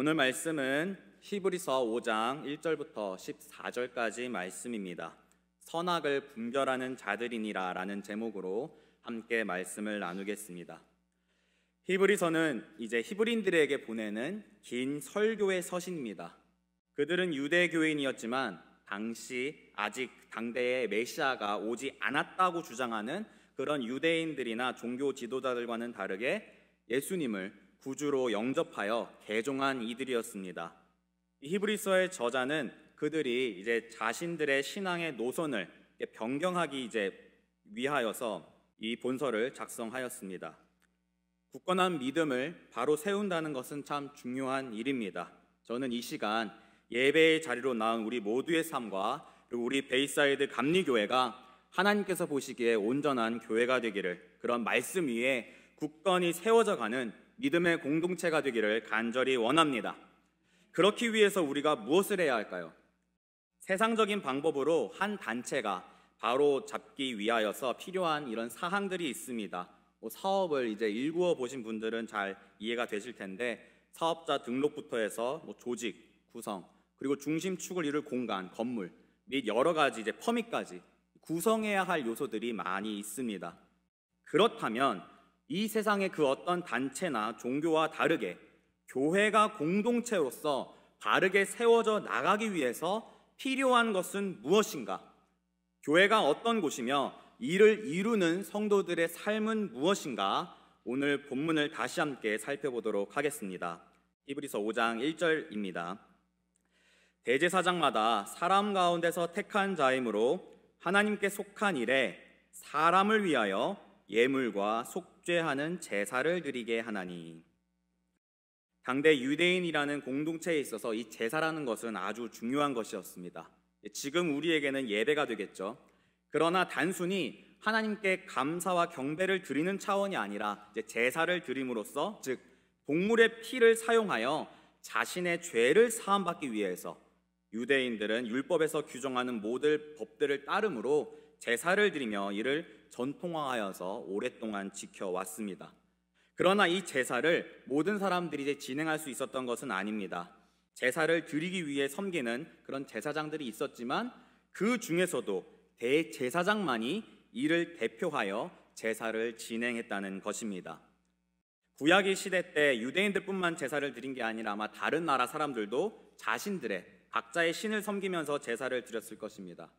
오늘 말씀은 히브리서 5장 1절부터 14절까지 말씀입니다. 선악을 분별하는 자들이니라라는 제목으로 함께 말씀을 나누겠습니다. 히브리서는 이제 히브리인들에게 보내는 긴 설교의 서신입니다. 그들은 유대교인이었지만 당시 아직 당대의 메시아가 오지 않았다고 주장하는 그런 유대인들이나 종교 지도자들과는 다르게 예수님을 구주로 영접하여 개종한 이들이었습니다. 히브리서의 저자는 그들이 이제 자신들의 신앙의 노선을 변경하기 이제 위하여서 이 본서를 작성하였습니다. 굳건한 믿음을 바로 세운다는 것은 참 중요한 일입니다. 저는 이 시간 예배의 자리로 나온 우리 모두의 삶과 그리고 우리 베이사이드 감리교회가 하나님께서 보시기에 온전한 교회가 되기를 그런 말씀 위에 굳건히 세워져 가는 믿음의 공동체가 되기를 간절히 원합니다. 그렇기 위해서 우리가 무엇을 해야 할까요? 세상적인 방법으로 한 단체가 바로 잡기 위하여서 필요한 이런 사항들이 있습니다. 뭐 사업을 이제 일구어 보신 분들은 잘 이해가 되실 텐데 사업자 등록부터 해서 뭐 조직 구성 그리고 중심축을 이룰 공간 건물 및 여러 가지 이제 퍼밋까지 구성해야 할 요소들이 많이 있습니다. 그렇다면 이 세상의 그 어떤 단체나 종교와 다르게 교회가 공동체로서 바르게 세워져 나가기 위해서 필요한 것은 무엇인가? 교회가 어떤 곳이며 이를 이루는 성도들의 삶은 무엇인가? 오늘 본문을 다시 함께 살펴보도록 하겠습니다. 히브리서 5장 1절입니다. 대제사장마다 사람 가운데서 택한 자이므로 하나님께 속한 일에 사람을 위하여 예물과 속죄하는 제사를 드리게 하나니 당대 유대인이라는 공동체에 있어서 이 제사라는 것은 아주 중요한 것이었습니다. 지금 우리에게는 예배가 되겠죠. 그러나 단순히 하나님께 감사와 경배를 드리는 차원이 아니라 제사를 드림으로써 즉 동물의 피를 사용하여 자신의 죄를 사함받기 위해서 유대인들은 율법에서 규정하는 모든 법들을 따름으로 제사를 드리며 이를 전통화하여서 오랫동안 지켜왔습니다. 그러나 이 제사를 모든 사람들이 이제 진행할 수 있었던 것은 아닙니다. 제사를 드리기 위해 섬기는 그런 제사장들이 있었지만 그 중에서도 대제사장만이 이를 대표하여 제사를 진행했다는 것입니다. 구약의 시대 때 유대인들뿐만 제사를 드린 게 아니라 아마 다른 나라 사람들도 자신들의 각자의 신을 섬기면서 제사를 드렸을 것입니다.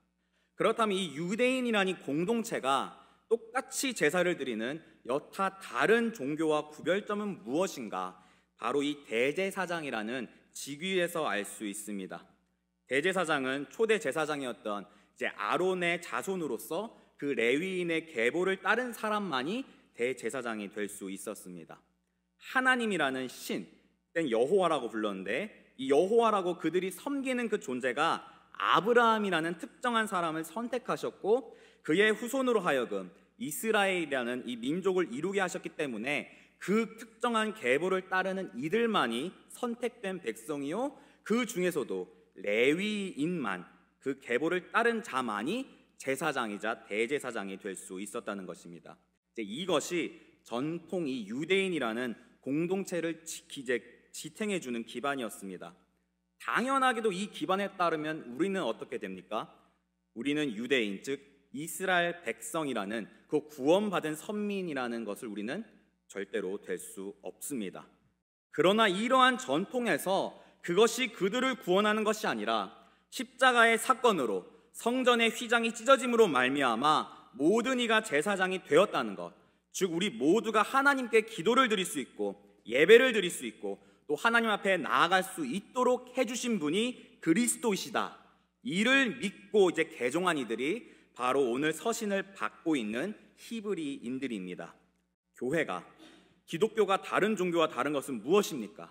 그렇다면 이 유대인이라는 공동체가 똑같이 제사를 드리는 여타 다른 종교와 구별점은 무엇인가? 바로 이 대제사장이라는 직위에서 알 수 있습니다. 대제사장은 초대 제사장이었던 이제 아론의 자손으로서 그 레위인의 계보를 따른 사람만이 대제사장이 될 수 있었습니다. 하나님이라는 신, 땐 여호와라고 불렀는데 이 여호와라고 그들이 섬기는 그 존재가 아브라함이라는 특정한 사람을 선택하셨고 그의 후손으로 하여금 이스라엘이라는 이 민족을 이루게 하셨기 때문에 그 특정한 계보를 따르는 이들만이 선택된 백성이요 그 중에서도 레위인만 그 계보를 따른 자만이 제사장이자 대제사장이 될 수 있었다는 것입니다. 이제 이것이 전통 이 유대인이라는 공동체를 지키제 지탱해 주는 기반이었습니다. 당연하게도 이 기반에 따르면 우리는 어떻게 됩니까? 우리는 유대인 즉 이스라엘 백성이라는 그 구원받은 선민이라는 것을 우리는 절대로 될 수 없습니다. 그러나 이러한 전통에서 그것이 그들을 구원하는 것이 아니라 십자가의 사건으로 성전의 휘장이 찢어짐으로 말미암아 모든 이가 제사장이 되었다는 것, 즉 우리 모두가 하나님께 기도를 드릴 수 있고 예배를 드릴 수 있고 또 하나님 앞에 나아갈 수 있도록 해주신 분이 그리스도이시다. 이를 믿고 이제 개종한 이들이 바로 오늘 서신을 받고 있는 히브리인들입니다. 교회가 기독교가 다른 종교와 다른 것은 무엇입니까?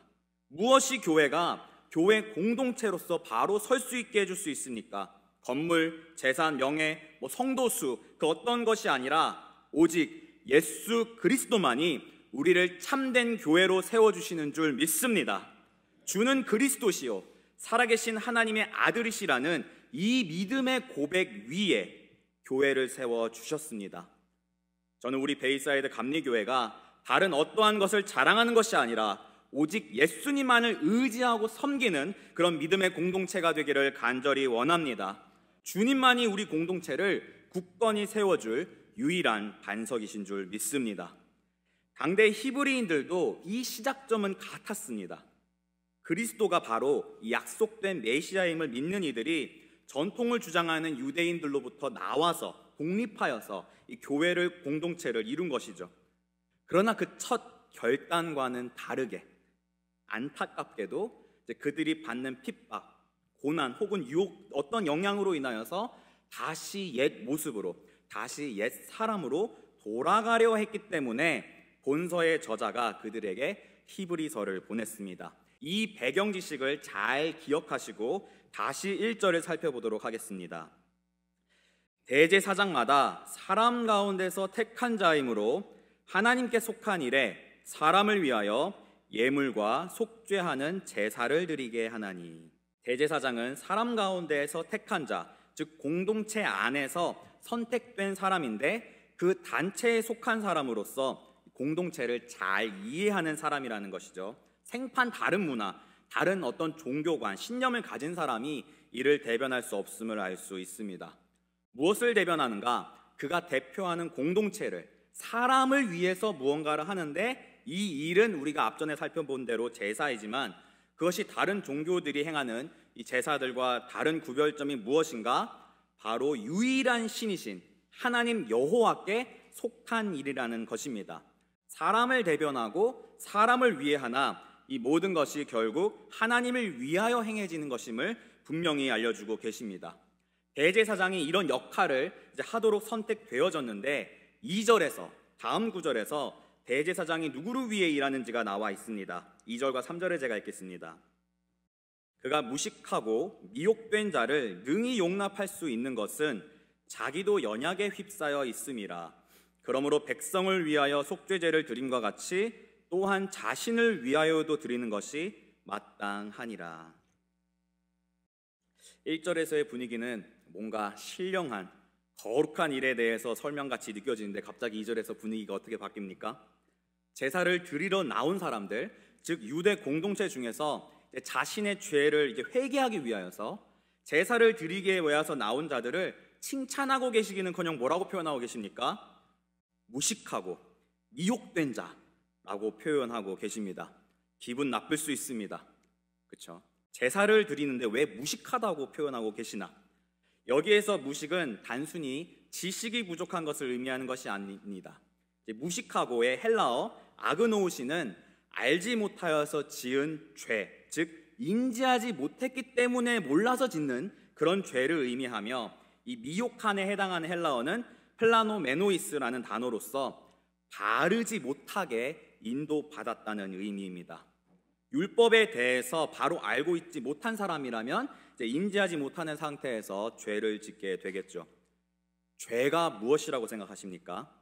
무엇이 교회가 교회 공동체로서 바로 설 수 있게 해줄 수 있습니까? 건물, 재산, 명예, 뭐 성도수 그 어떤 것이 아니라 오직 예수 그리스도만이 우리를 참된 교회로 세워주시는 줄 믿습니다. 주는 그리스도시요 살아계신 하나님의 아들이시라는 이 믿음의 고백 위에 교회를 세워 주셨습니다. 저는 우리 베이사이드 감리교회가 다른 어떠한 것을 자랑하는 것이 아니라 오직 예수님만을 의지하고 섬기는 그런 믿음의 공동체가 되기를 간절히 원합니다. 주님만이 우리 공동체를 굳건히 세워줄 유일한 반석이신 줄 믿습니다. 당대 히브리인들도 이 시작점은 같았습니다. 그리스도가 바로 약속된 메시아임을 믿는 이들이 전통을 주장하는 유대인들로부터 나와서 독립하여서 이 교회를 공동체를 이룬 것이죠. 그러나 그 첫 결단과는 다르게 안타깝게도 그들이 받는 핍박, 고난 혹은 유혹 어떤 영향으로 인하여서 다시 옛 모습으로 다시 옛 사람으로 돌아가려 했기 때문에 본서의 저자가 그들에게 히브리서를 보냈습니다. 이 배경 지식을 잘 기억하시고 다시 1절을 살펴보도록 하겠습니다. 대제사장마다 사람 가운데서 택한 자이므로 하나님께 속한 일에 사람을 위하여 예물과 속죄하는 제사를 드리게 하나니 대제사장은 사람 가운데에서 택한 자, 즉 공동체 안에서 선택된 사람인데 그 단체에 속한 사람으로서 공동체를 잘 이해하는 사람이라는 것이죠. 생판 다른 문화, 다른 어떤 종교관, 신념을 가진 사람이 이를 대변할 수 없음을 알 수 있습니다. 무엇을 대변하는가? 그가 대표하는 공동체를 사람을 위해서 무언가를 하는데 이 일은 우리가 앞전에 살펴본 대로 제사이지만 그것이 다른 종교들이 행하는 이 제사들과 다른 구별점이 무엇인가? 바로 유일한 신이신 하나님 여호와께 속한 일이라는 것입니다. 사람을 대변하고 사람을 위해 하나 이 모든 것이 결국 하나님을 위하여 행해지는 것임을 분명히 알려주고 계십니다. 대제사장이 이런 역할을 하도록 선택되어졌는데 2절에서 다음 구절에서 대제사장이 누구를 위해 일하는지가 나와 있습니다. 2절과 3절에 제가 읽겠습니다. 그가 무식하고 미혹된 자를 능히 용납할 수 있는 것은 자기도 연약에 휩싸여 있음이라. 그러므로 백성을 위하여 속죄제를 드림과 같이 또한 자신을 위하여도 드리는 것이 마땅하니라. 1절에서의 분위기는 뭔가 신령한 거룩한 일에 대해서 설명같이 느껴지는데 갑자기 2절에서 분위기가 어떻게 바뀝니까? 제사를 드리러 나온 사람들, 즉 유대 공동체 중에서 자신의 죄를 이제 회개하기 위하여서 제사를 드리게에 외워서 나온 자들을 칭찬하고 계시기는커녕 뭐라고 표현하고 계십니까? 무식하고 미혹된 자, 라고 표현하고 계십니다. 기분 나쁠 수 있습니다. 그렇죠? 제사를 드리는데 왜 무식하다고 표현하고 계시나? 여기에서 무식은 단순히 지식이 부족한 것을 의미하는 것이 아닙니다. 무식하고의 헬라어 아그노우시는 알지 못하여서 지은 죄, 즉 인지하지 못했기 때문에 몰라서 짓는 그런 죄를 의미하며 이 미혹한에 해당하는 헬라어는 플라노메노이스라는 단어로서 바르지 못하게 인도받았다는 의미입니다. 율법에 대해서 바로 알고 있지 못한 사람이라면 인지하지 못하는 상태에서 죄를 짓게 되겠죠. 죄가 무엇이라고 생각하십니까?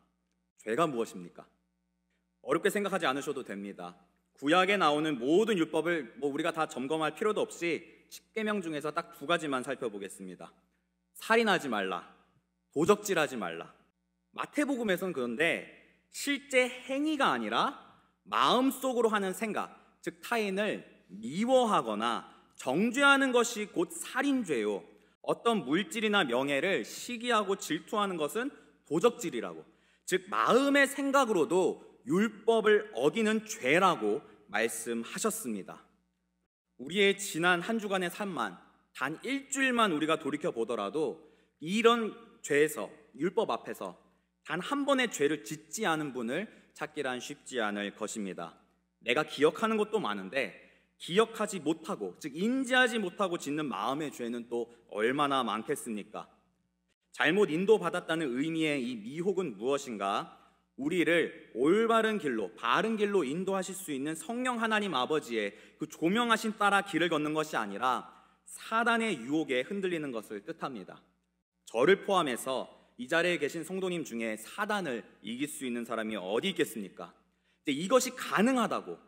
죄가 무엇입니까? 어렵게 생각하지 않으셔도 됩니다. 구약에 나오는 모든 율법을 뭐 우리가 다 점검할 필요도 없이 십계명 중에서 딱 두 가지만 살펴보겠습니다. 살인하지 말라, 도적질하지 말라. 마태복음에서는 그런데 실제 행위가 아니라 마음속으로 하는 생각, 즉 타인을 미워하거나 정죄하는 것이 곧 살인죄요. 어떤 물질이나 명예를 시기하고 질투하는 것은 도적질이라고. 즉 마음의 생각으로도 율법을 어기는 죄라고 말씀하셨습니다. 우리의 지난 한 주간의 삶만 단 일주일만 우리가 돌이켜 보더라도 이런 죄에서 율법 앞에서 단 한 번의 죄를 짓지 않은 분을 찾기란 쉽지 않을 것입니다. 내가 기억하는 것도 많은데 기억하지 못하고 즉 인지하지 못하고 짓는 마음의 죄는 또 얼마나 많겠습니까? 잘못 인도받았다는 의미의 이 미혹은 무엇인가? 우리를 올바른 길로 바른 길로 인도하실 수 있는 성령 하나님 아버지의 그 조명하신 따라 길을 걷는 것이 아니라 사단의 유혹에 흔들리는 것을 뜻합니다. 저를 포함해서 이 자리에 계신 성도님 중에 사단을 이길 수 있는 사람이 어디 있겠습니까? 이것이 가능하다고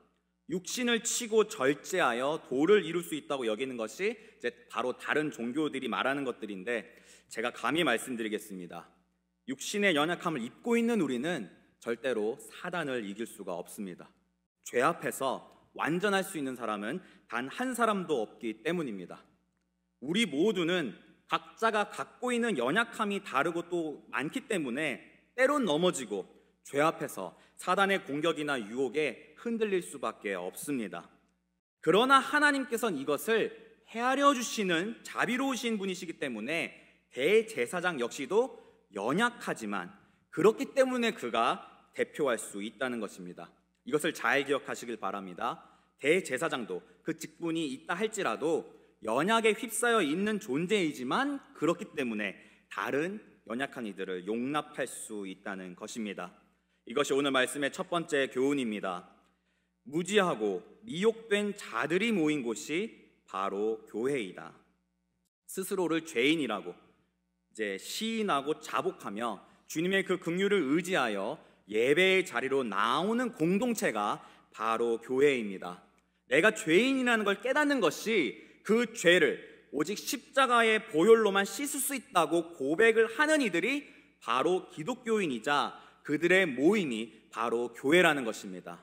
육신을 치고 절제하여 도를 이룰 수 있다고 여기는 것이 이제 바로 다른 종교들이 말하는 것들인데 제가 감히 말씀드리겠습니다. 육신의 연약함을 입고 있는 우리는 절대로 사단을 이길 수가 없습니다. 죄 앞에서 완전할 수 있는 사람은 단 한 사람도 없기 때문입니다. 우리 모두는 각자가 갖고 있는 연약함이 다르고 또 많기 때문에 때론 넘어지고 죄 앞에서 사단의 공격이나 유혹에 흔들릴 수밖에 없습니다. 그러나 하나님께서는 이것을 헤아려 주시는 자비로우신 분이시기 때문에 대제사장 역시도 연약하지만 그렇기 때문에 그가 대표할 수 있다는 것입니다. 이것을 잘 기억하시길 바랍니다. 대제사장도 그 직분이 있다 할지라도 연약에 휩싸여 있는 존재이지만 그렇기 때문에 다른 연약한 이들을 용납할 수 있다는 것입니다. 이것이 오늘 말씀의 첫 번째 교훈입니다. 무지하고 미혹된 자들이 모인 곳이 바로 교회이다. 스스로를 죄인이라고 이제 시인하고 자복하며 주님의 그 긍휼을 의지하여 예배의 자리로 나오는 공동체가 바로 교회입니다. 내가 죄인이라는 걸 깨닫는 것이 그 죄를 오직 십자가의 보혈로만 씻을 수 있다고 고백을 하는 이들이 바로 기독교인이자 그들의 모임이 바로 교회라는 것입니다.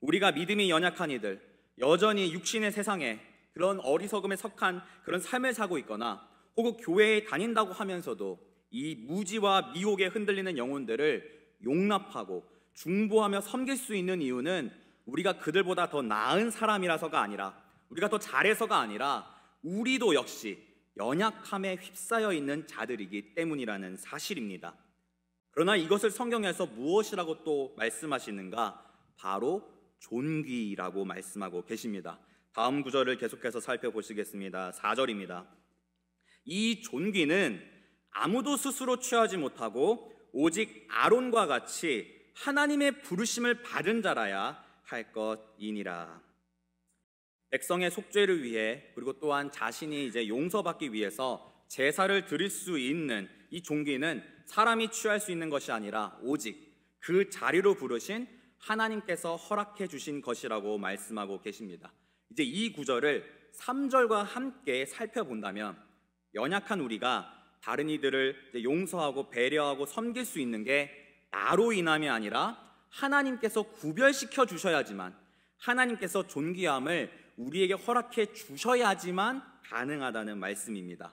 우리가 믿음이 연약한 이들, 여전히 육신의 세상에 그런 어리석음에 석한 그런 삶을 사고 있거나 혹은 교회에 다닌다고 하면서도 이 무지와 미혹에 흔들리는 영혼들을 용납하고 중보하며 섬길 수 있는 이유는 우리가 그들보다 더 나은 사람이라서가 아니라 우리가 더 잘해서가 아니라 우리도 역시 연약함에 휩싸여 있는 자들이기 때문이라는 사실입니다. 그러나 이것을 성경에서 무엇이라고 또 말씀하시는가? 바로 존귀라고 말씀하고 계십니다. 다음 구절을 계속해서 살펴보시겠습니다. 4절입니다. 이 존귀는 아무도 스스로 취하지 못하고 오직 아론과 같이 하나님의 부르심을 받은 자라야 할 것이니라. 백성의 속죄를 위해 그리고 또한 자신이 이제 용서받기 위해서 제사를 드릴 수 있는 이 종기는 사람이 취할 수 있는 것이 아니라 오직 그 자리로 부르신 하나님께서 허락해 주신 것이라고 말씀하고 계십니다. 이제 이 구절을 3절과 함께 살펴본다면 연약한 우리가 다른 이들을 용서하고 배려하고 섬길 수 있는 게 나로 인함이 아니라 하나님께서 구별시켜 주셔야지만 하나님께서 존귀함을 우리에게 허락해 주셔야지만 가능하다는 말씀입니다.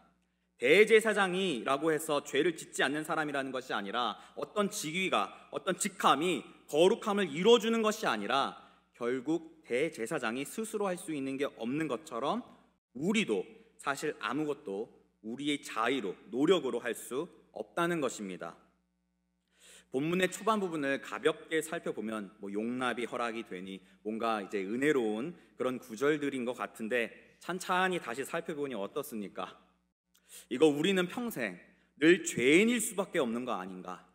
대제사장이라고 해서 죄를 짓지 않는 사람이라는 것이 아니라 어떤 직위가 어떤 직함이 거룩함을 이루어주는 것이 아니라 결국 대제사장이 스스로 할 수 있는 게 없는 것처럼 우리도 사실 아무것도 우리의 자의로 노력으로 할 수 없다는 것입니다. 본문의 초반 부분을 가볍게 살펴보면 뭐 용납이 허락이 되니 뭔가 이제 은혜로운 그런 구절들인 것 같은데 찬찬히 다시 살펴보니 어떻습니까? 이거 우리는 평생 늘 죄인일 수밖에 없는 거 아닌가?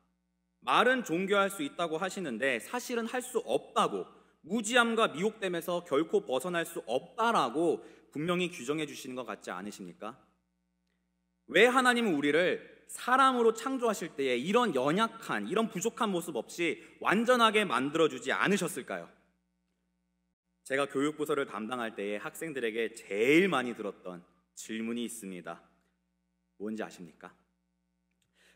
말은 종교할 수 있다고 하시는데 사실은 할 수 없다고 무지함과 미혹됨에서 결코 벗어날 수 없다라고 분명히 규정해 주시는 것 같지 않으십니까? 왜 하나님은 우리를 사람으로 창조하실 때에 이런 연약한, 이런 부족한 모습 없이 완전하게 만들어주지 않으셨을까요? 제가 교육부서를 담당할 때에 학생들에게 제일 많이 들었던 질문이 있습니다. 뭔지 아십니까?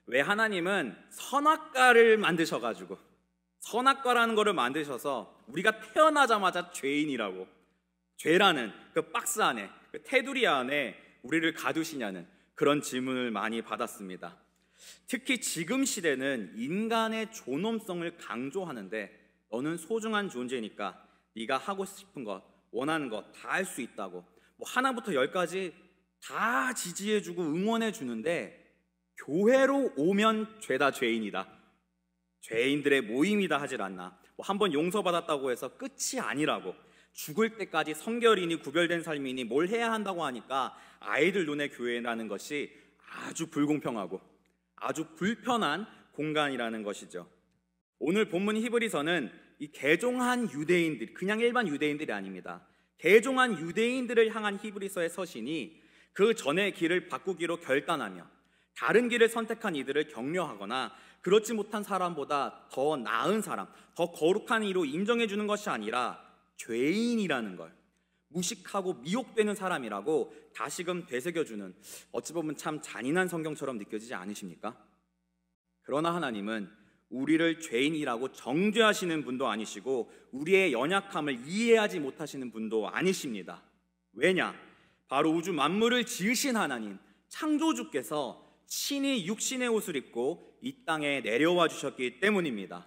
왜 하나님은 선악과를 만드셔가지고 선악과라는 것을 만드셔서 우리가 태어나자마자 죄인이라고 죄라는 그 박스 안에 그 테두리 안에 우리를 가두시냐는 그런 질문을 많이 받았습니다. 특히 지금 시대는 인간의 존엄성을 강조하는데 너는 소중한 존재니까 네가 하고 싶은 것, 원하는 것 다 할 수 있다고 뭐 하나부터 열까지 다 지지해주고 응원해주는데 교회로 오면 죄다 죄인이다. 죄인들의 모임이다 하질 않나. 뭐 한번 용서받았다고 해서 끝이 아니라고 죽을 때까지 성결이니 구별된 삶이니 뭘 해야 한다고 하니까 아이들 눈에 교회라는 것이 아주 불공평하고 아주 불편한 공간이라는 것이죠. 오늘 본문 히브리서는 이 개종한 유대인들, 그냥 일반 유대인들이 아닙니다. 개종한 유대인들을 향한 히브리서의 서신이 그 전의 길을 바꾸기로 결단하며 다른 길을 선택한 이들을 격려하거나 그렇지 못한 사람보다 더 나은 사람, 더 거룩한 이로 인정해 주는 것이 아니라 죄인이라는 걸 무식하고 미혹되는 사람이라고 다시금 되새겨주는 어찌 보면 참 잔인한 성경처럼 느껴지지 않으십니까? 그러나 하나님은 우리를 죄인이라고 정죄하시는 분도 아니시고 우리의 연약함을 이해하지 못하시는 분도 아니십니다. 왜냐? 바로 우주 만물을 지으신 하나님, 창조주께서 친히 육신의 옷을 입고 이 땅에 내려와 주셨기 때문입니다.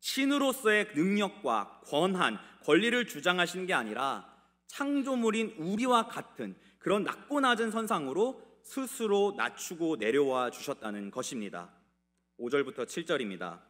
신으로서의 능력과 권한, 권리를 주장하시는 게 아니라 창조물인 우리와 같은 그런 낮고 낮은 선상으로 스스로 낮추고 내려와 주셨다는 것입니다. 5절부터 7절입니다.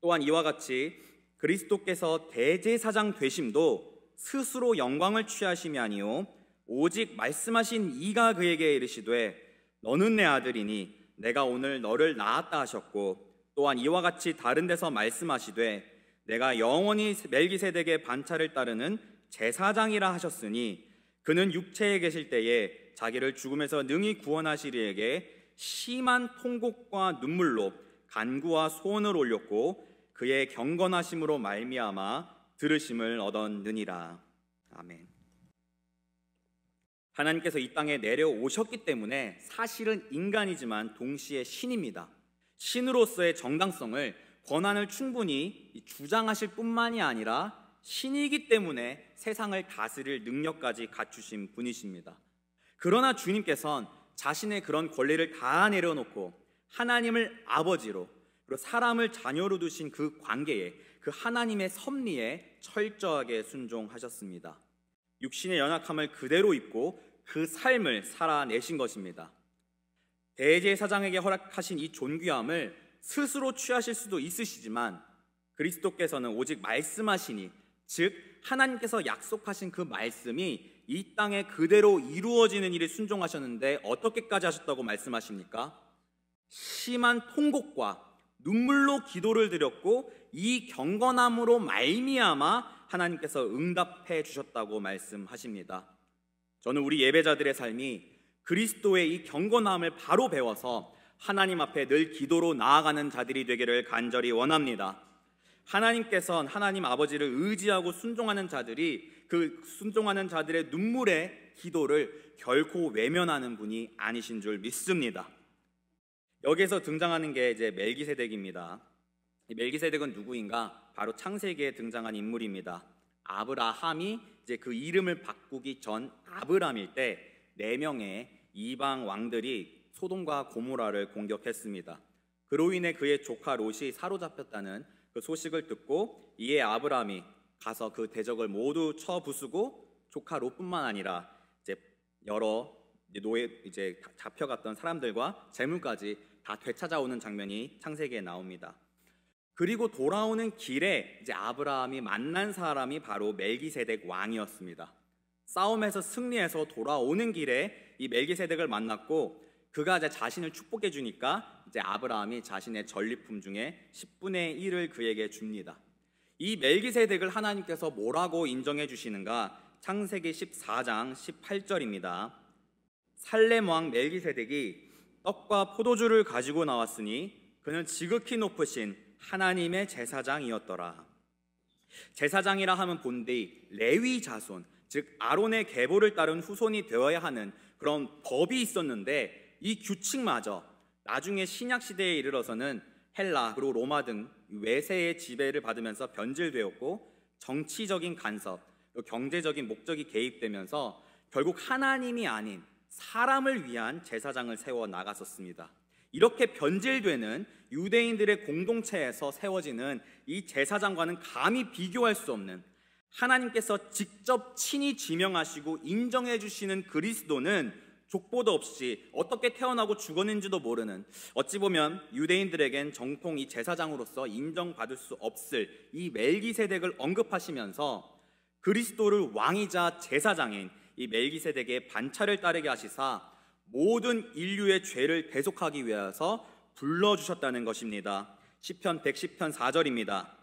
또한 이와 같이 그리스도께서 대제사장 되심도 스스로 영광을 취하심이 아니요 오직 말씀하신 이가 그에게 이르시되 너는 내 아들이니 내가 오늘 너를 낳았다 하셨고 또한 이와 같이 다른 데서 말씀하시되 내가 영원히 멜기세덱의 반차를 따르는 제사장이라 하셨으니 그는 육체에 계실 때에 자기를 죽음에서 능히 구원하시리에게 심한 통곡과 눈물로 간구와 소원을 올렸고 그의 경건하심으로 말미암아 들으심을 얻었느니라. 아멘. 하나님께서 이 땅에 내려오셨기 때문에 사실은 인간이지만 동시에 신입니다. 신으로서의 정당성을 권한을 충분히 주장하실 뿐만이 아니라 신이기 때문에 세상을 다스릴 능력까지 갖추신 분이십니다. 그러나 주님께서 자신의 그런 권리를 다 내려놓고 하나님을 아버지로 그리고 사람을 자녀로 두신 그 관계에 그 하나님의 섭리에 철저하게 순종하셨습니다. 육신의 연약함을 그대로 입고 그 삶을 살아내신 것입니다. 대제 사장에게 허락하신 이 존귀함을 스스로 취하실 수도 있으시지만 그리스도께서는 오직 말씀하시니 즉 하나님께서 약속하신 그 말씀이 이 땅에 그대로 이루어지는 일에 순종하셨는데 어떻게까지 하셨다고 말씀하십니까? 심한 통곡과 눈물로 기도를 드렸고 이 경건함으로 말미암아 하나님께서 응답해 주셨다고 말씀하십니다. 저는 우리 예배자들의 삶이 그리스도의 이 경건함을 바로 배워서 하나님 앞에 늘 기도로 나아가는 자들이 되기를 간절히 원합니다. 하나님께서는 하나님 아버지를 의지하고 순종하는 자들이 그 순종하는 자들의 눈물의 기도를 결코 외면하는 분이 아니신 줄 믿습니다. 여기에서 등장하는 게 이제 멜기세덱입니다. 멜기세덱은 누구인가? 바로 창세기에 등장한 인물입니다. 아브라함이 이제 그 이름을 바꾸기 전 아브람일 때네 명의 이방 왕들이 소돔과 고모라를 공격했습니다. 그로 인해 그의 조카 롯이 사로잡혔다는 그 소식을 듣고 이에 아브라함이 가서 그 대적을 모두 쳐부수고 조카 롯뿐만 아니라 이제 여러 노예 이제 잡혀갔던 사람들과 재물까지 다 되찾아오는 장면이 창세기에 나옵니다. 그리고 돌아오는 길에 이제 아브라함이 만난 사람이 바로 멜기세덱 왕이었습니다. 싸움에서 승리해서 돌아오는 길에 이 멜기세덱을 만났고 그가 이제 자신을 축복해 주니까 이제 아브라함이 자신의 전리품 중에 10분의 1을 그에게 줍니다. 이 멜기세덱을 하나님께서 뭐라고 인정해 주시는가? 창세기 14장 18절입니다. 살렘 왕 멜기세덱이 떡과 포도주를 가지고 나왔으니 그는 지극히 높으신 하나님의 제사장이었더라. 제사장이라 하면 본디 레위 자손 즉 아론의 계보를 따른 후손이 되어야 하는 그런 법이 있었는데 이 규칙마저 나중에 신약 시대에 이르러서는 헬라 그리고 로마 등 외세의 지배를 받으면서 변질되었고 정치적인 간섭, 경제적인 목적이 개입되면서 결국 하나님이 아닌 사람을 위한 제사장을 세워 나갔었습니다. 이렇게 변질되는 유대인들의 공동체에서 세워지는 이 제사장과는 감히 비교할 수 없는 하나님께서 직접 친히 지명하시고 인정해 주시는 그리스도는 족보도 없이 어떻게 태어나고 죽었는지도 모르는 어찌 보면 유대인들에겐 정통 이 제사장으로서 인정받을 수 없을 이 멜기세덱을 언급하시면서 그리스도를 왕이자 제사장인 이 멜기세덱의 반차를 따르게 하시사 모든 인류의 죄를 배속하기 위해서 불러주셨다는 것입니다. 시편 110편 4절입니다.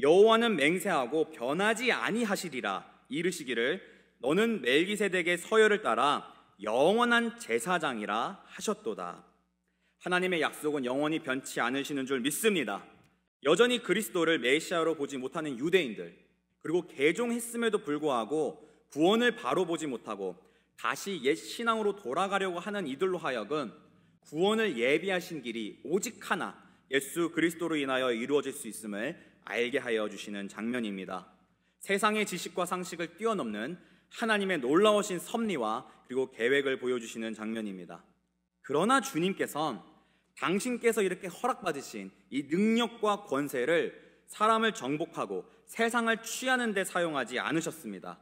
여호와는 맹세하고 변하지 아니하시리라 이르시기를 너는 멜기세덱의 서열을 따라 영원한 제사장이라 하셨도다. 하나님의 약속은 영원히 변치 않으시는 줄 믿습니다. 여전히 그리스도를 메시아로 보지 못하는 유대인들, 그리고 개종했음에도 불구하고 구원을 바로 보지 못하고 다시 옛 신앙으로 돌아가려고 하는 이들로 하여금 구원을 예비하신 길이 오직 하나 예수 그리스도로 인하여 이루어질 수 있음을 알게 하여 주시는 장면입니다. 세상의 지식과 상식을 뛰어넘는 하나님의 놀라우신 섭리와 그리고 계획을 보여주시는 장면입니다. 그러나 주님께서는 당신께서 이렇게 허락받으신 이 능력과 권세를 사람을 정복하고 세상을 취하는 데 사용하지 않으셨습니다.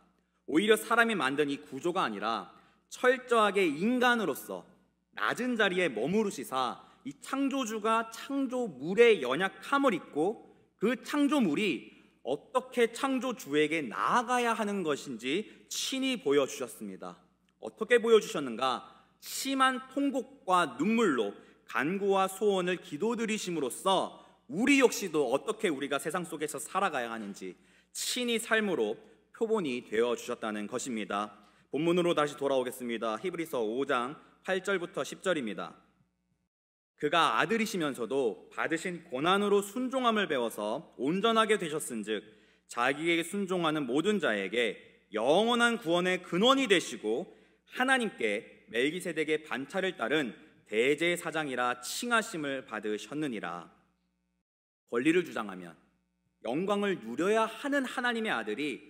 오히려 사람이 만든 이 구조가 아니라 철저하게 인간으로서 낮은 자리에 머무르시사 이 창조주가 창조물의 연약함을 입고 그 창조물이 어떻게 창조주에게 나아가야 하는 것인지 친히 보여주셨습니다. 어떻게 보여주셨는가? 심한 통곡과 눈물로 간구와 소원을 기도드리심으로써 우리 역시도 어떻게 우리가 세상 속에서 살아가야 하는지 친히 삶으로 표본이 되어 주셨다는 것입니다. 본문으로 다시 돌아오겠습니다. 히브리서 5장 8절부터 10절입니다. 그가 아들이시면서도 받으신 고난으로 순종함을 배워서 온전하게 되셨은즉 자기에게 순종하는 모든 자에게 영원한 구원의 근원이 되시고 하나님께 멜기세덱의 반차를 따른 대제사장이라 칭하심을 받으셨느니라 권리를 주장하면 영광을 누려야 하는 하나님의 아들이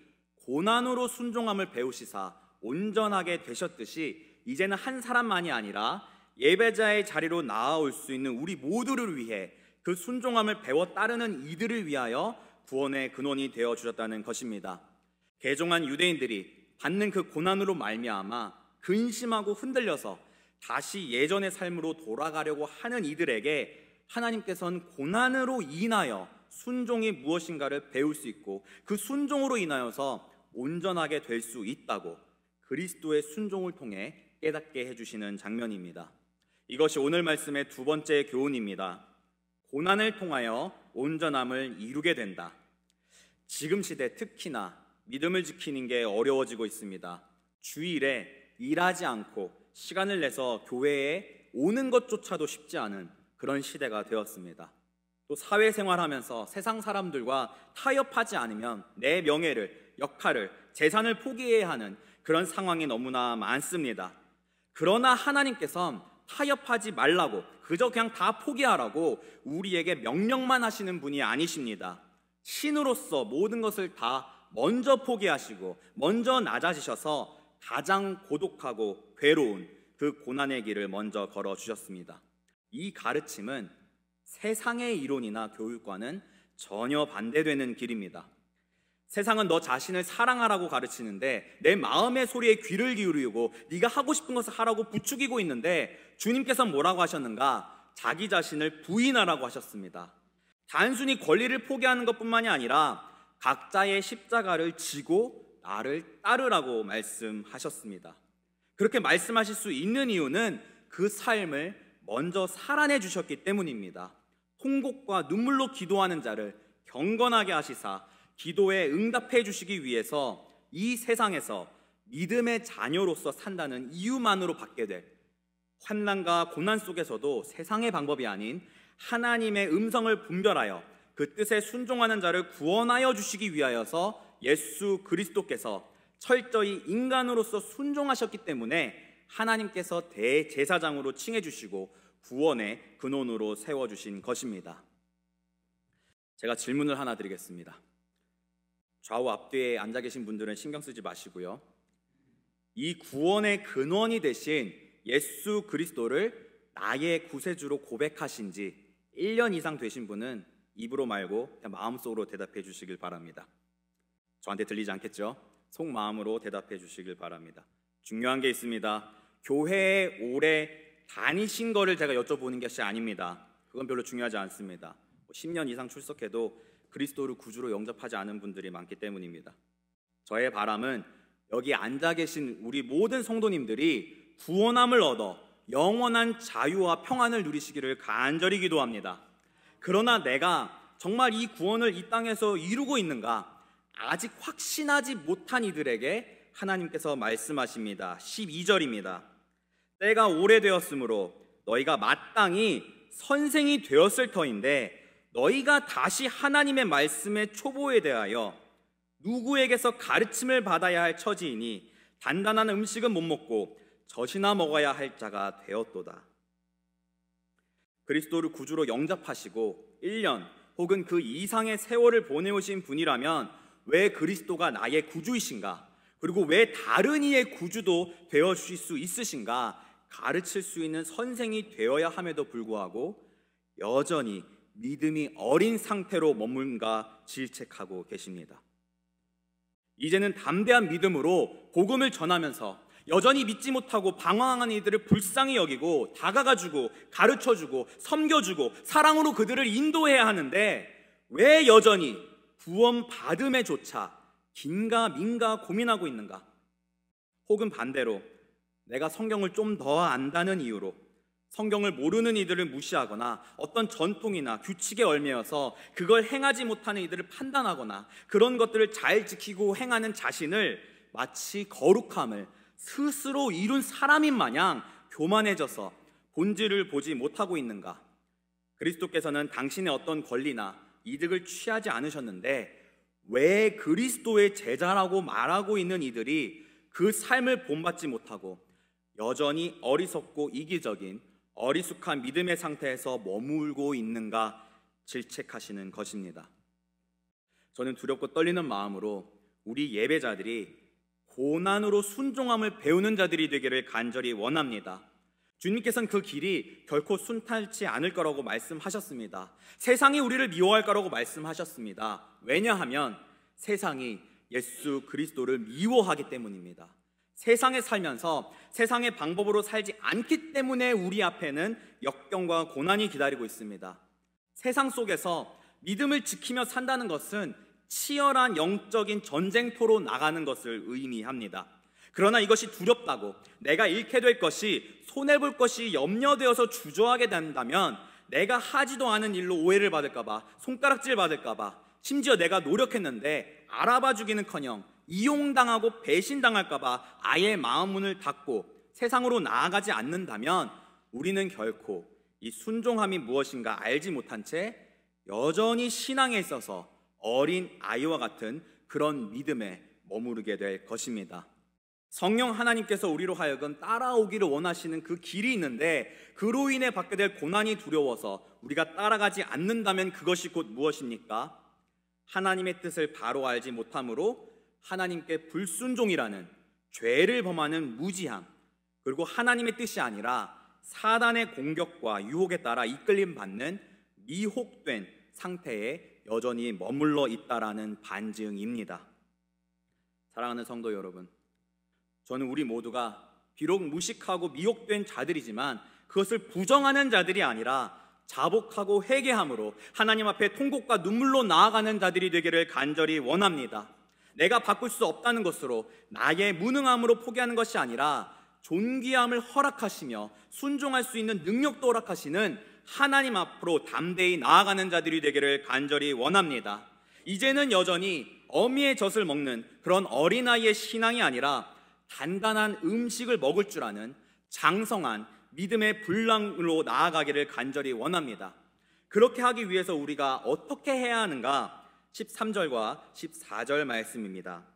고난으로 순종함을 배우시사 온전하게 되셨듯이 이제는 한 사람만이 아니라 예배자의 자리로 나아올 수 있는 우리 모두를 위해 그 순종함을 배워 따르는 이들을 위하여 구원의 근원이 되어 주셨다는 것입니다. 개종한 유대인들이 받는 그 고난으로 말미암아 근심하고 흔들려서 다시 예전의 삶으로 돌아가려고 하는 이들에게 하나님께서는 고난으로 인하여 순종이 무엇인가를 배울 수 있고 그 순종으로 인하여서 온전하게 될 수 있다고 그리스도의 순종을 통해 깨닫게 해주시는 장면입니다. 이것이 오늘 말씀의 두 번째 교훈입니다. 고난을 통하여 온전함을 이루게 된다. 지금 시대 특히나 믿음을 지키는 게 어려워지고 있습니다. 주일에 일하지 않고 시간을 내서 교회에 오는 것조차도 쉽지 않은 그런 시대가 되었습니다. 또 사회생활하면서 세상 사람들과 타협하지 않으면 내 명예를, 역할을, 재산을 포기해야 하는 그런 상황이 너무나 많습니다. 그러나 하나님께서는 타협하지 말라고 그저 그냥 다 포기하라고 우리에게 명령만 하시는 분이 아니십니다. 신으로서 모든 것을 다 먼저 포기하시고 먼저 낮아지셔서 가장 고독하고 괴로운 그 고난의 길을 먼저 걸어 주셨습니다. 이 가르침은 세상의 이론이나 교육과는 전혀 반대되는 길입니다. 세상은 너 자신을 사랑하라고 가르치는데 내 마음의 소리에 귀를 기울이고 네가 하고 싶은 것을 하라고 부추기고 있는데 주님께서 뭐라고 하셨는가? 자기 자신을 부인하라고 하셨습니다. 단순히 권리를 포기하는 것뿐만이 아니라 각자의 십자가를 지고 나를 따르라고 말씀하셨습니다. 그렇게 말씀하실 수 있는 이유는 그 삶을 먼저 살아내 주셨기 때문입니다. 통곡과 눈물로 기도하는 자를 경건하게 하시사 기도에 응답해 주시기 위해서 이 세상에서 믿음의 자녀로서 산다는 이유만으로 받게 될 환난과 고난 속에서도 세상의 방법이 아닌 하나님의 음성을 분별하여 그 뜻에 순종하는 자를 구원하여 주시기 위하여서 예수 그리스도께서 철저히 인간으로서 순종하셨기 때문에 하나님께서 대제사장으로 칭해 주시고 구원의 근원으로 세워 주신 것입니다. 제가 질문을 하나 드리겠습니다. 좌우 앞뒤에 앉아 계신 분들은 신경 쓰지 마시고요. 이 구원의 근원이 되신 예수 그리스도를 나의 구세주로 고백하신 지 1년 이상 되신 분은 입으로 말고 마음속으로 대답해 주시길 바랍니다. 저한테 들리지 않겠죠? 속마음으로 대답해 주시길 바랍니다. 중요한 게 있습니다. 교회에 오래 다니신 거를 제가 여쭤보는 것이 아닙니다. 그건 별로 중요하지 않습니다. 10년 뭐 이상 출석해도 그리스도를 구주로 영접하지 않은 분들이 많기 때문입니다. 저의 바람은 여기 앉아 계신 우리 모든 성도님들이 구원함을 얻어 영원한 자유와 평안을 누리시기를 간절히 기도합니다. 그러나 내가 정말 이 구원을 이 땅에서 이루고 있는가? 아직 확신하지 못한 이들에게 하나님께서 말씀하십니다. 12절입니다. 때가 오래되었으므로 너희가 마땅히 선생이 되었을 터인데 너희가 다시 하나님의 말씀의 초보에 대하여 누구에게서 가르침을 받아야 할 처지이니 단단한 음식은 못 먹고 젖이나 먹어야 할 자가 되었도다. 그리스도를 구주로 영접하시고 1년 혹은 그 이상의 세월을 보내오신 분이라면 왜 그리스도가 나의 구주이신가? 그리고 왜 다른 이의 구주도 되어 주실 수 있으신가? 가르칠 수 있는 선생이 되어야 함에도 불구하고 여전히 믿음이 어린 상태로 머물가 질책하고 계십니다. 이제는 담대한 믿음으로 복음을 전하면서 여전히 믿지 못하고 방황한 이들을 불쌍히 여기고 다가가주고 가르쳐주고 섬겨주고 사랑으로 그들을 인도해야 하는데 왜 여전히 구원 받음에조차 긴가 민가 고민하고 있는가? 혹은 반대로 내가 성경을 좀 더 안다는 이유로 성경을 모르는 이들을 무시하거나 어떤 전통이나 규칙에 얼매여서 그걸 행하지 못하는 이들을 판단하거나 그런 것들을 잘 지키고 행하는 자신을 마치 거룩함을 스스로 이룬 사람인 마냥 교만해져서 본질을 보지 못하고 있는가? 그리스도께서는 당신의 어떤 권리나 이득을 취하지 않으셨는데 왜 그리스도의 제자라고 말하고 있는 이들이 그 삶을 본받지 못하고 여전히 어리석고 이기적인 어리숙한 믿음의 상태에서 머물고 있는가 질책하시는 것입니다. 저는 두렵고 떨리는 마음으로 우리 예배자들이 고난으로 순종함을 배우는 자들이 되기를 간절히 원합니다. 주님께서는 그 길이 결코 순탄치 않을 거라고 말씀하셨습니다. 세상이 우리를 미워할 거라고 말씀하셨습니다. 왜냐하면 세상이 예수 그리스도를 미워하기 때문입니다. 세상에 살면서 세상의 방법으로 살지 않기 때문에 우리 앞에는 역경과 고난이 기다리고 있습니다. 세상 속에서 믿음을 지키며 산다는 것은 치열한 영적인 전쟁터로 나가는 것을 의미합니다. 그러나 이것이 두렵다고 내가 잃게 될 것이 손해볼 것이 염려되어서 주저하게 된다면 내가 하지도 않은 일로 오해를 받을까봐 손가락질 받을까봐 심지어 내가 노력했는데 알아봐 주기는커녕 이용당하고 배신당할까봐 아예 마음 문을 닫고 세상으로 나아가지 않는다면 우리는 결코 이 순종함이 무엇인가 알지 못한 채 여전히 신앙에 있어서 어린 아이와 같은 그런 믿음에 머무르게 될 것입니다. 성령 하나님께서 우리로 하여금 따라오기를 원하시는 그 길이 있는데 그로 인해 받게 될 고난이 두려워서 우리가 따라가지 않는다면 그것이 곧 무엇입니까? 하나님의 뜻을 바로 알지 못함으로 하나님께 불순종이라는 죄를 범하는 무지함, 그리고 하나님의 뜻이 아니라 사단의 공격과 유혹에 따라 이끌림 받는 미혹된 상태에 여전히 머물러 있다라는 반증입니다. 사랑하는 성도 여러분, 저는 우리 모두가 비록 무식하고 미혹된 자들이지만 그것을 부정하는 자들이 아니라 자복하고 회개함으로 하나님 앞에 통곡과 눈물로 나아가는 자들이 되기를 간절히 원합니다. 내가 바꿀 수 없다는 것으로 나의 무능함으로 포기하는 것이 아니라 존귀함을 허락하시며 순종할 수 있는 능력도 허락하시는 하나님 앞으로 담대히 나아가는 자들이 되기를 간절히 원합니다. 이제는 여전히 어미의 젖을 먹는 그런 어린아이의 신앙이 아니라 단단한 음식을 먹을 줄 아는 장성한 믿음의 분량으로 나아가기를 간절히 원합니다. 그렇게 하기 위해서 우리가 어떻게 해야 하는가? 13절과 14절 말씀입니다.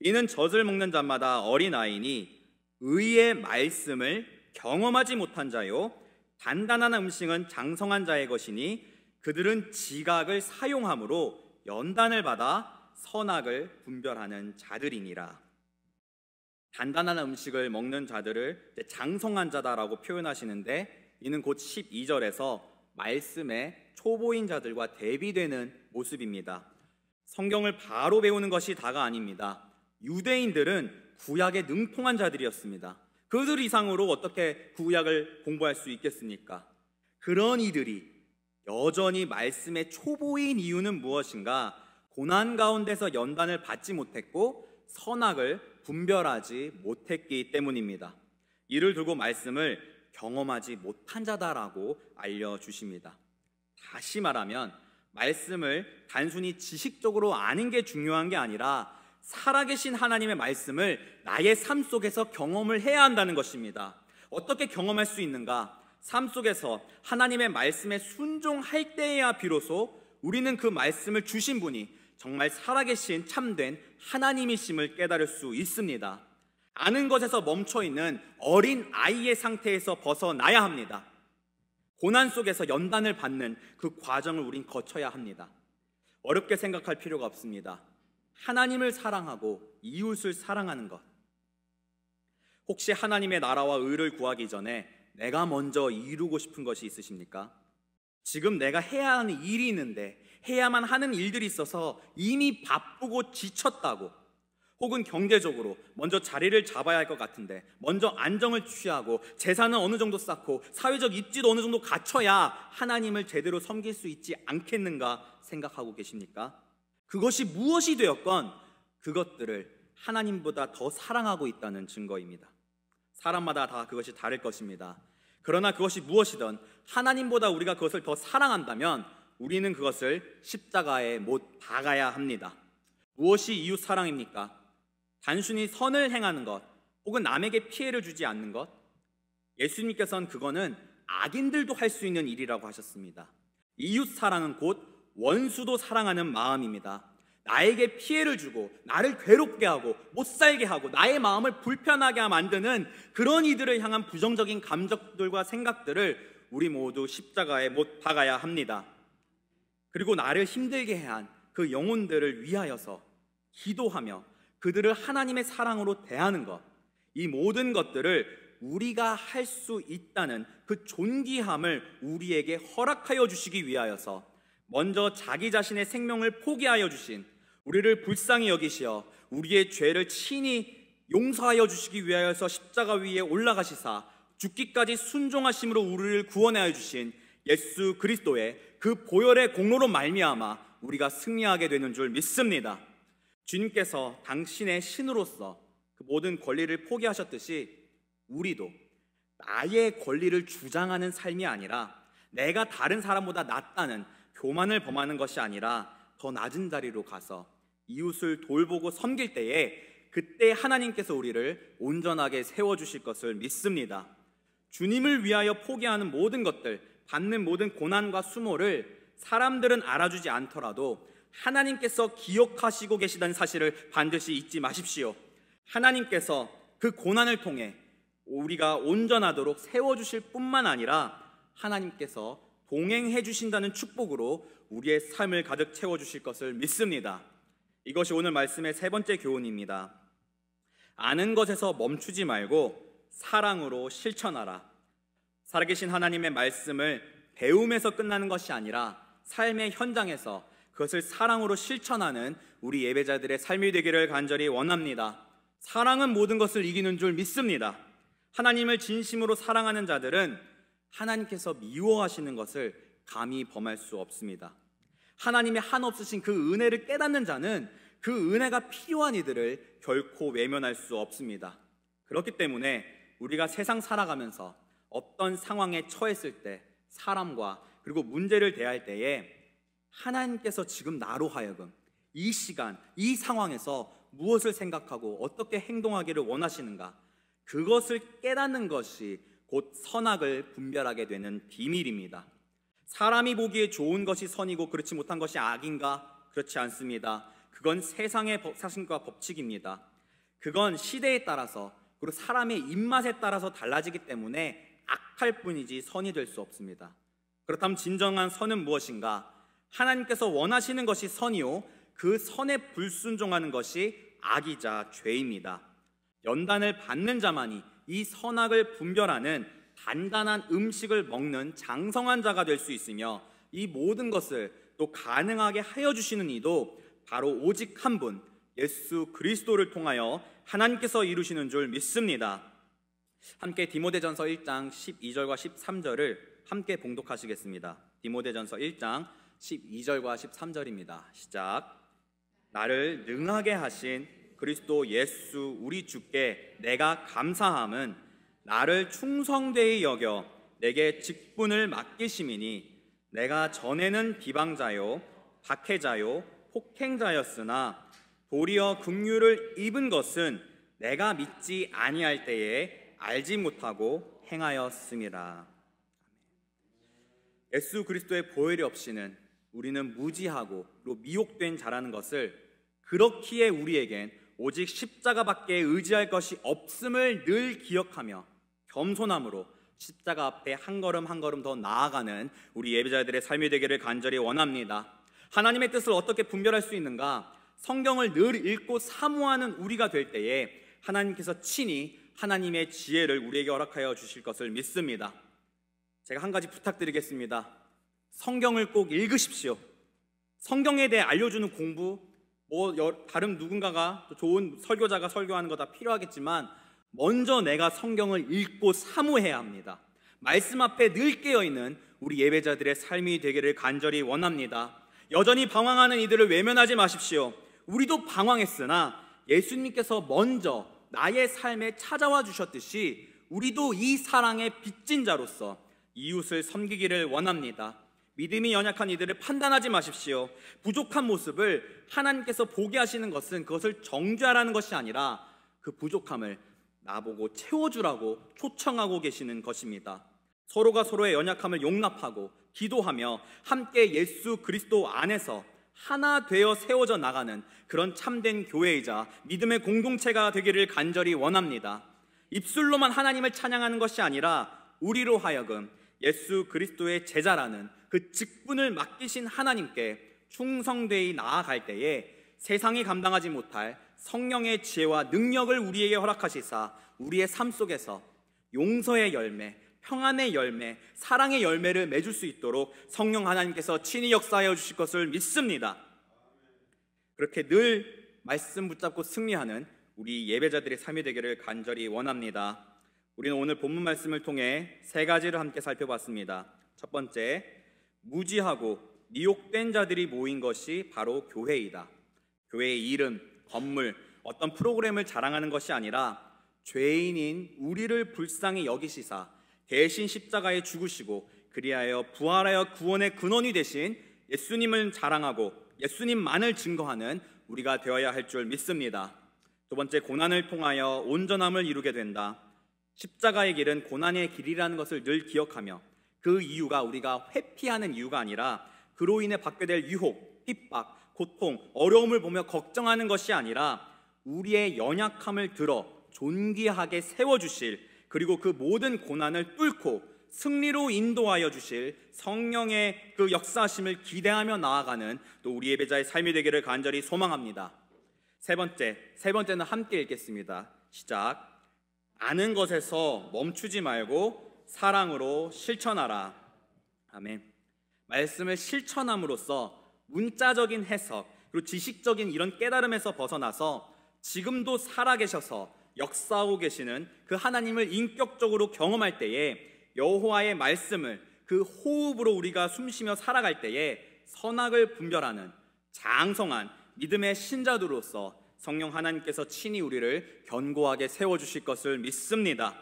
이는 젖을 먹는 자마다 어린 아이니 의의 말씀을 경험하지 못한 자요 단단한 음식은 장성한 자의 것이니 그들은 지각을 사용함으로 연단을 받아 선악을 분별하는 자들이니라. 단단한 음식을 먹는 자들을 장성한 자다라고 표현하시는데 이는 곧 12절에서 말씀의 초보인 자들과 대비되는 모습입니다. 성경을 바로 배우는 것이 다가 아닙니다. 유대인들은 구약에 능통한 자들이었습니다. 그들 이상으로 어떻게 구약을 공부할 수 있겠습니까? 그런 이들이 여전히 말씀의 초보인 이유는 무엇인가? 고난 가운데서 연단을 받지 못했고 선악을 분별하지 못했기 때문입니다. 이를 두고 말씀을 경험하지 못한 자다라고 알려주십니다. 다시 말하면 말씀을 단순히 지식적으로 아는 게 중요한 게 아니라 살아계신 하나님의 말씀을 나의 삶 속에서 경험을 해야 한다는 것입니다. 어떻게 경험할 수 있는가? 삶 속에서 하나님의 말씀에 순종할 때에야 비로소 우리는 그 말씀을 주신 분이 정말 살아계신 참된 하나님이심을 깨달을 수 있습니다. 아는 것에서 멈춰 있는 어린 아이의 상태에서 벗어나야 합니다. 고난 속에서 연단을 받는 그 과정을 우린 거쳐야 합니다. 어렵게 생각할 필요가 없습니다. 하나님을 사랑하고 이웃을 사랑하는 것. 혹시 하나님의 나라와 의를 구하기 전에 내가 먼저 이루고 싶은 것이 있으십니까? 지금 내가 해야 하는 일이 있는데 해야만 하는 일들이 있어서 이미 바쁘고 지쳤다고 혹은 경제적으로 먼저 자리를 잡아야 할 것 같은데 먼저 안정을 취하고 재산은 어느 정도 쌓고 사회적 입지도 어느 정도 갖춰야 하나님을 제대로 섬길 수 있지 않겠는가 생각하고 계십니까? 그것이 무엇이 되었건 그것들을 하나님보다 더 사랑하고 있다는 증거입니다. 사람마다 다 그것이 다를 것입니다. 그러나 그것이 무엇이든 하나님보다 우리가 그것을 더 사랑한다면 우리는 그것을 십자가에 못 박아야 합니다. 무엇이 이웃 사랑입니까? 단순히 선을 행하는 것 혹은 남에게 피해를 주지 않는 것 예수님께서는 그거는 악인들도 할 수 있는 일이라고 하셨습니다. 이웃 사랑은 곧 원수도 사랑하는 마음입니다. 나에게 피해를 주고 나를 괴롭게 하고 못 살게 하고 나의 마음을 불편하게 만드는 그런 이들을 향한 부정적인 감정들과 생각들을 우리 모두 십자가에 못 박아야 합니다. 그리고 나를 힘들게 해한그 영혼들을 위하여서 기도하며 그들을 하나님의 사랑으로 대하는 것, 이 모든 것들을 우리가 할 수 있다는 그 존귀함을 우리에게 허락하여 주시기 위하여서 먼저 자기 자신의 생명을 포기하여 주신 우리를 불쌍히 여기시어 우리의 죄를 친히 용서하여 주시기 위하여서 십자가 위에 올라가시사 죽기까지 순종하심으로 우리를 구원하여 주신 예수 그리스도의 그 보혈의 공로로 말미암아 우리가 승리하게 되는 줄 믿습니다. 주님께서 당신의 신으로서 그 모든 권리를 포기하셨듯이 우리도 나의 권리를 주장하는 삶이 아니라 내가 다른 사람보다 낫다는 교만을 범하는 것이 아니라 더 낮은 자리로 가서 이웃을 돌보고 섬길 때에 그때 하나님께서 우리를 온전하게 세워주실 것을 믿습니다. 주님을 위하여 포기하는 모든 것들, 받는 모든 고난과 수모를 사람들은 알아주지 않더라도 하나님께서 기억하시고 계시다는 사실을 반드시 잊지 마십시오. 하나님께서 그 고난을 통해 우리가 온전하도록 세워주실 뿐만 아니라 하나님께서 동행해 주신다는 축복으로 우리의 삶을 가득 채워 주실 것을 믿습니다. 이것이 오늘 말씀의 세 번째 교훈입니다. 아는 것에서 멈추지 말고 사랑으로 실천하라. 살아계신 하나님의 말씀을 배움에서 끝나는 것이 아니라 삶의 현장에서 그것을 사랑으로 실천하는 우리 예배자들의 삶이 되기를 간절히 원합니다. 사랑은 모든 것을 이기는 줄 믿습니다. 하나님을 진심으로 사랑하는 자들은 하나님께서 미워하시는 것을 감히 범할 수 없습니다. 하나님의 한없으신 그 은혜를 깨닫는 자는 그 은혜가 필요한 이들을 결코 외면할 수 없습니다. 그렇기 때문에 우리가 세상 살아가면서 어떤 상황에 처했을 때 사람과 그리고 문제를 대할 때에 하나님께서 지금 나로 하여금 이 시간, 이 상황에서 무엇을 생각하고 어떻게 행동하기를 원하시는가 그것을 깨닫는 것이 곧 선악을 분별하게 되는 비밀입니다. 사람이 보기에 좋은 것이 선이고 그렇지 못한 것이 악인가? 그렇지 않습니다. 그건 세상의 사신과 법칙입니다. 그건 시대에 따라서 그리고 사람의 입맛에 따라서 달라지기 때문에 악할 뿐이지 선이 될 수 없습니다. 그렇다면 진정한 선은 무엇인가? 하나님께서 원하시는 것이 선이요 그 선에 불순종하는 것이 악이자 죄입니다. 연단을 받는 자만이 이 선악을 분별하는 단단한 음식을 먹는 장성한 자가 될 수 있으며 이 모든 것을 또 가능하게 하여 주시는 이도 바로 오직 한 분, 예수 그리스도를 통하여 하나님께서 이루시는 줄 믿습니다. 함께 디모데전서 1장 12절과 13절을 함께 봉독하시겠습니다. 디모데전서 1장 12절과 13절입니다. 시작. 나를 능하게 하신 그리스도 예수 우리 주께 내가 감사함은 나를 충성되이 여겨 내게 직분을 맡기심이니 내가 전에는 비방자요 박해자요 폭행자였으나 도리어 긍휼을 입은 것은 내가 믿지 아니할 때에 알지 못하고 행하였음이라. 예수 그리스도의 보혈이 없이는 우리는 무지하고 미혹된 자라는 것을 그렇기에 우리에겐 오직 십자가밖에 의지할 것이 없음을 늘 기억하며 겸손함으로 십자가 앞에 한 걸음 한 걸음 더 나아가는 우리 예배자들의 삶이 되기를 간절히 원합니다. 하나님의 뜻을 어떻게 분별할 수 있는가? 성경을 늘 읽고 사모하는 우리가 될 때에 하나님께서 친히 하나님의 지혜를 우리에게 허락하여 주실 것을 믿습니다. 제가 한 가지 부탁드리겠습니다. 성경을 꼭 읽으십시오. 성경에 대해 알려주는 공부, 뭐 다른 누군가가 좋은 설교자가 설교하는 거 다 필요하겠지만 먼저 내가 성경을 읽고 사모해야 합니다. 말씀 앞에 늘 깨어 있는 우리 예배자들의 삶이 되기를 간절히 원합니다. 여전히 방황하는 이들을 외면하지 마십시오. 우리도 방황했으나 예수님께서 먼저 나의 삶에 찾아와 주셨듯이 우리도 이 사랑의 빚진 자로서 이웃을 섬기기를 원합니다. 믿음이 연약한 이들을 판단하지 마십시오. 부족한 모습을 하나님께서 보게 하시는 것은 그것을 정죄하라는 것이 아니라 그 부족함을 나보고 채워주라고 초청하고 계시는 것입니다. 서로가 서로의 연약함을 용납하고 기도하며 함께 예수 그리스도 안에서 하나 되어 세워져 나가는 그런 참된 교회이자 믿음의 공동체가 되기를 간절히 원합니다. 입술로만 하나님을 찬양하는 것이 아니라 우리로 하여금 예수 그리스도의 제자라는 그 직분을 맡기신 하나님께 충성되이 나아갈 때에 세상이 감당하지 못할 성령의 지혜와 능력을 우리에게 허락하시사 우리의 삶 속에서 용서의 열매, 평안의 열매, 사랑의 열매를 맺을 수 있도록 성령 하나님께서 친히 역사하여 주실 것을 믿습니다. 그렇게 늘 말씀 붙잡고 승리하는 우리 예배자들의 삶이 되기를 간절히 원합니다. 우리는 오늘 본문 말씀을 통해 세 가지를 함께 살펴봤습니다. 첫 번째, 무지하고 미혹된 자들이 모인 것이 바로 교회이다. 교회의 이름, 건물, 어떤 프로그램을 자랑하는 것이 아니라 죄인인 우리를 불쌍히 여기시사 대신 십자가에 죽으시고 그리하여 부활하여 구원의 근원이 되신 예수님을 자랑하고 예수님만을 증거하는 우리가 되어야 할 줄 믿습니다. 두 번째 고난을 통하여 온전함을 이루게 된다. 십자가의 길은 고난의 길이라는 것을 늘 기억하며 그 이유가 우리가 회피하는 이유가 아니라 그로 인해 받게 될 유혹, 핍박, 고통, 어려움을 보며 걱정하는 것이 아니라 우리의 연약함을 들어 존귀하게 세워주실 그리고 그 모든 고난을 뚫고 승리로 인도하여 주실 성령의 그 역사심을 기대하며 나아가는 또 우리 예배자의 삶이 되기를 간절히 소망합니다. 세 번째, 세 번째는 함께 읽겠습니다. 시작. 아는 것에서 멈추지 말고 사랑으로 실천하라. 아멘. 말씀을 실천함으로써 문자적인 해석 그리고 지식적인 이런 깨달음에서 벗어나서 지금도 살아계셔서 역사하고 계시는 그 하나님을 인격적으로 경험할 때에 여호와의 말씀을 그 호흡으로 우리가 숨쉬며 살아갈 때에 선악을 분별하는 장성한 믿음의 신자들로서 성령 하나님께서 친히 우리를 견고하게 세워 주실 것을 믿습니다.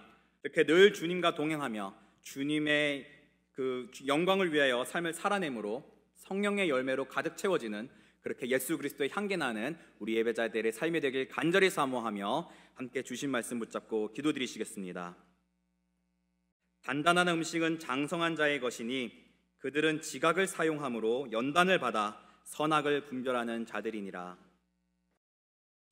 이렇게 늘 주님과 동행하며 주님의 그 영광을 위하여 삶을 살아내므로 성령의 열매로 가득 채워지는 그렇게 예수 그리스도의 향기 나는 우리 예배자들의 삶이 되길 간절히 사모하며 함께 주신 말씀 붙잡고 기도드리시겠습니다. 단단한 음식은 장성한 자의 것이니 그들은 지각을 사용함으로 연단을 받아 선악을 분별하는 자들이니라.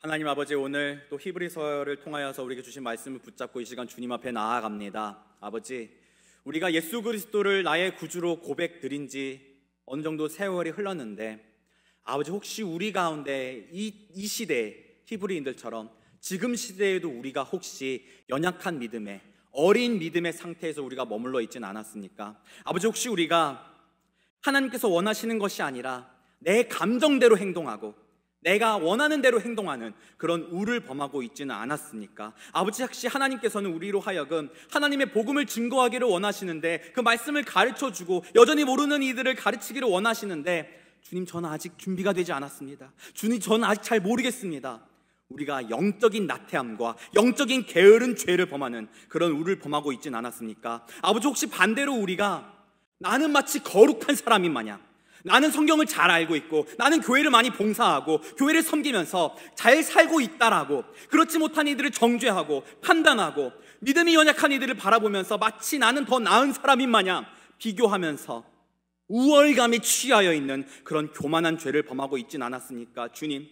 하나님 아버지 오늘 또 히브리서를 통하여서 우리에게 주신 말씀을 붙잡고 이 시간 주님 앞에 나아갑니다. 아버지 우리가 예수 그리스도를 나의 구주로 고백드린 지 어느 정도 세월이 흘렀는데 아버지 혹시 우리 가운데 이, 이 시대 히브리인들처럼 지금 시대에도 우리가 혹시 연약한 믿음에 어린 믿음의 상태에서 우리가 머물러 있진 않았습니까? 아버지 혹시 우리가 하나님께서 원하시는 것이 아니라 내 감정대로 행동하고 내가 원하는 대로 행동하는 그런 우를 범하고 있지는 않았습니까? 아버지 역시 하나님께서는 우리로 하여금 하나님의 복음을 증거하기를 원하시는데 그 말씀을 가르쳐 주고 여전히 모르는 이들을 가르치기를 원하시는데 주님 저는 아직 준비가 되지 않았습니다. 주님 저는 아직 잘 모르겠습니다. 우리가 영적인 나태함과 영적인 게으른 죄를 범하는 그런 우를 범하고 있지는 않았습니까? 아버지 혹시 반대로 우리가 나는 마치 거룩한 사람인 마냥 나는 성경을 잘 알고 있고 나는 교회를 많이 봉사하고 교회를 섬기면서 잘 살고 있다라고 그렇지 못한 이들을 정죄하고 판단하고 믿음이 연약한 이들을 바라보면서 마치 나는 더 나은 사람인 마냥 비교하면서 우월감에 취하여 있는 그런 교만한 죄를 범하고 있진 않았습니까? 주님,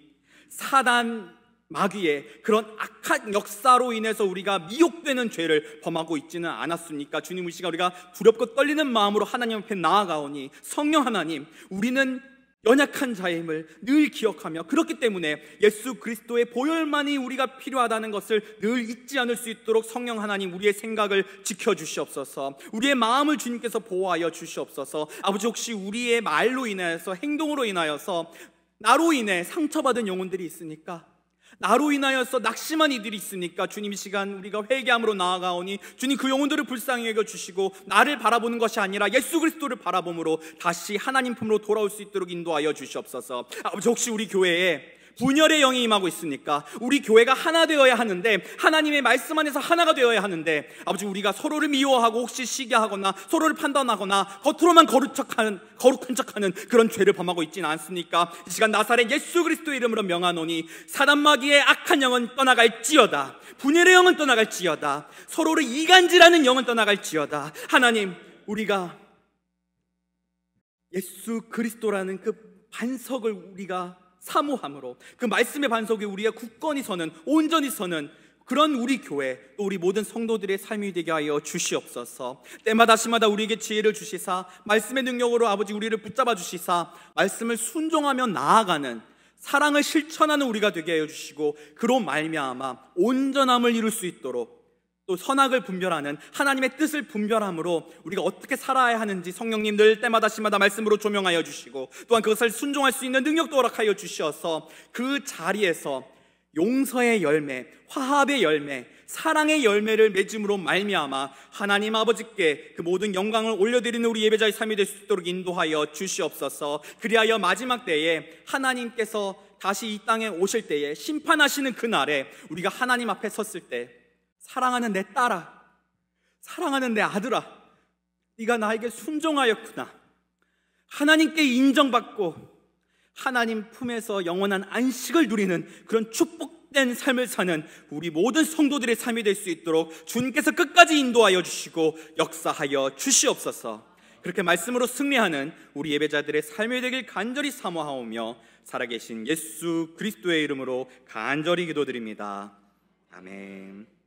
사단 마귀의 그런 악한 역사로 인해서 우리가 미혹되는 죄를 범하고 있지는 않았습니까? 주님 우리가 우리가 두렵고 떨리는 마음으로 하나님 앞에 나아가오니 성령 하나님 우리는 연약한 자임을 늘 기억하며 그렇기 때문에 예수 그리스도의 보혈만이 우리가 필요하다는 것을 늘 잊지 않을 수 있도록 성령 하나님 우리의 생각을 지켜 주시옵소서. 우리의 마음을 주님께서 보호하여 주시옵소서. 아버지 혹시 우리의 말로 인하여서 행동으로 인하여서 나로 인해 상처받은 영혼들이 있으니까 나로 인하여서 낙심한 이들이 있으니까 주님 이 시간 우리가 회개함으로 나아가오니 주님 그 영혼들을 불쌍히 여겨 주시고 나를 바라보는 것이 아니라 예수 그리스도를 바라봄으로 다시 하나님 품으로 돌아올 수 있도록 인도하여 주시옵소서. 아버지 혹시 우리 교회에 분열의 영이 임하고 있으니까 우리 교회가 하나 되어야 하는데 하나님의 말씀 안에서 하나가 되어야 하는데 아버지 우리가 서로를 미워하고 혹시 시기하거나 서로를 판단하거나 겉으로만 거룩한 거룩한 척하는 그런 죄를 범하고 있지는 않습니까? 이 시간 나사렛 예수 그리스도 이름으로 명하노니 사단 마귀의 악한 영은 떠나갈지어다 분열의 영은 떠나갈지어다 서로를 이간질하는 영은 떠나갈지어다 하나님 우리가 예수 그리스도라는 그 반석을 우리가 사모함으로 그 말씀의 반석에 우리의 굳건히 서는 온전히 서는 그런 우리 교회 또 우리 모든 성도들의 삶이 되게 하여 주시옵소서 때마다 시마다 우리에게 지혜를 주시사 말씀의 능력으로 아버지 우리를 붙잡아 주시사 말씀을 순종하며 나아가는 사랑을 실천하는 우리가 되게 하여 주시고 그로 말미암아 온전함을 이룰 수 있도록 또 선악을 분별하는 하나님의 뜻을 분별함으로 우리가 어떻게 살아야 하는지 성령님 늘 때마다 시마다 말씀으로 조명하여 주시고 또한 그것을 순종할 수 있는 능력도 허락하여 주시어서 그 자리에서 용서의 열매, 화합의 열매, 사랑의 열매를 맺음으로 말미암아 하나님 아버지께 그 모든 영광을 올려드리는 우리 예배자의 삶이 될 수 있도록 인도하여 주시옵소서. 그리하여 마지막 때에 하나님께서 다시 이 땅에 오실 때에 심판하시는 그 날에 우리가 하나님 앞에 섰을 때 사랑하는 내 딸아, 사랑하는 내 아들아, 네가 나에게 순종하였구나. 하나님께 인정받고 하나님 품에서 영원한 안식을 누리는 그런 축복된 삶을 사는 우리 모든 성도들의 삶이 될 수 있도록 주님께서 끝까지 인도하여 주시고 역사하여 주시옵소서. 그렇게 말씀으로 승리하는 우리 예배자들의 삶이 되길 간절히 사모하오며 살아계신 예수 그리스도의 이름으로 간절히 기도드립니다. 아멘.